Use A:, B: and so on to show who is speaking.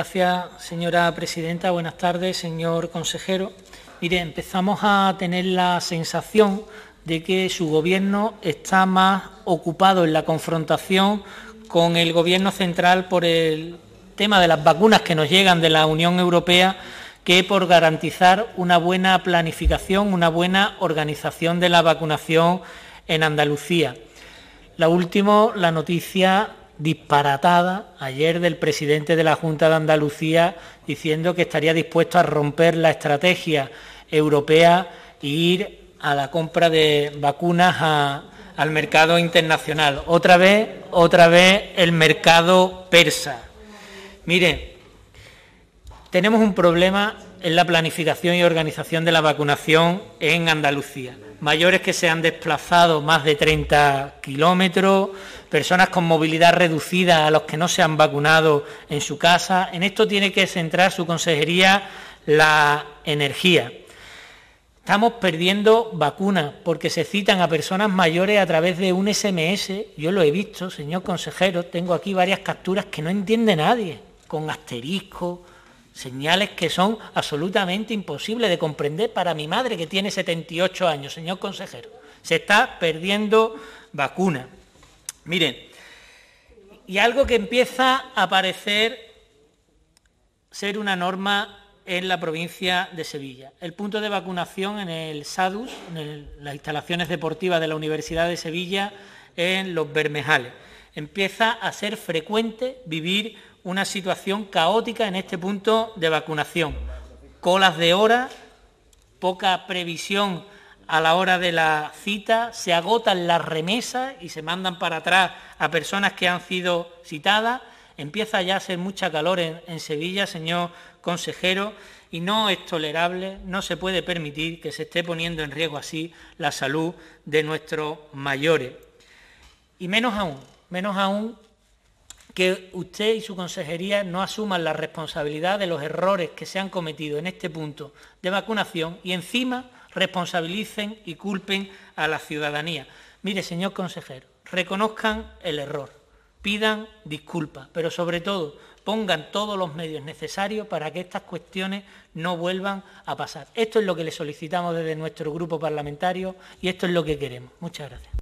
A: Gracias, señora presidenta. Buenas tardes, señor consejero. Mire, empezamos a tener la sensación de que su gobierno está más ocupado en la confrontación con el gobierno central por el tema de las vacunas que nos llegan de la Unión Europea que por garantizar una buena planificación, una buena organización de la vacunación en Andalucía. La última, la noticia disparatada ayer del presidente de la Junta de Andalucía diciendo que estaría dispuesto a romper la estrategia europea e ir a la compra de vacunas al mercado internacional. Otra vez, otra vez el mercado persa. Mire, tenemos un problema en la planificación y organización de la vacunación en Andalucía mayores que se han desplazado más de 30 kilómetros, personas con movilidad reducida a los que no se han vacunado en su casa. En esto tiene que centrar su consejería la energía. Estamos perdiendo vacunas porque se citan a personas mayores a través de un SMS. Yo lo he visto, señor consejero, tengo aquí varias capturas que no entiende nadie, con asterisco, Señales que son absolutamente imposibles de comprender para mi madre que tiene 78 años, señor consejero. Se está perdiendo vacuna. Miren, y algo que empieza a parecer ser una norma en la provincia de Sevilla. El punto de vacunación en el SADUS, en las instalaciones deportivas de la Universidad de Sevilla, en los Bermejales. Empieza a ser frecuente vivir una situación caótica en este punto de vacunación. Colas de hora, poca previsión a la hora de la cita, se agotan las remesas y se mandan para atrás a personas que han sido citadas. Empieza ya a ser mucha calor en, en Sevilla, señor consejero, y no es tolerable, no se puede permitir que se esté poniendo en riesgo así la salud de nuestros mayores. Y menos aún, menos aún que usted y su consejería no asuman la responsabilidad de los errores que se han cometido en este punto de vacunación y encima responsabilicen y culpen a la ciudadanía. Mire, señor consejero, reconozcan el error, pidan disculpas, pero sobre todo pongan todos los medios necesarios para que estas cuestiones no vuelvan a pasar. Esto es lo que le solicitamos desde nuestro grupo parlamentario y esto es lo que queremos. Muchas gracias.